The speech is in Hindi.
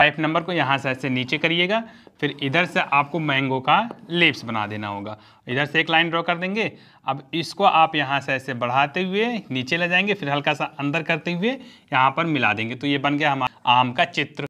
टाइप नंबर को यहाँ से ऐसे नीचे करिएगा फिर इधर से आपको मैंगो का लिप्स बना देना होगा इधर से एक लाइन ड्रॉ कर देंगे अब इसको आप यहाँ से ऐसे बढ़ाते हुए नीचे ले जाएंगे फिर हल्का सा अंदर करते हुए यहाँ पर मिला देंगे तो ये बन गया हमारा आम का चित्र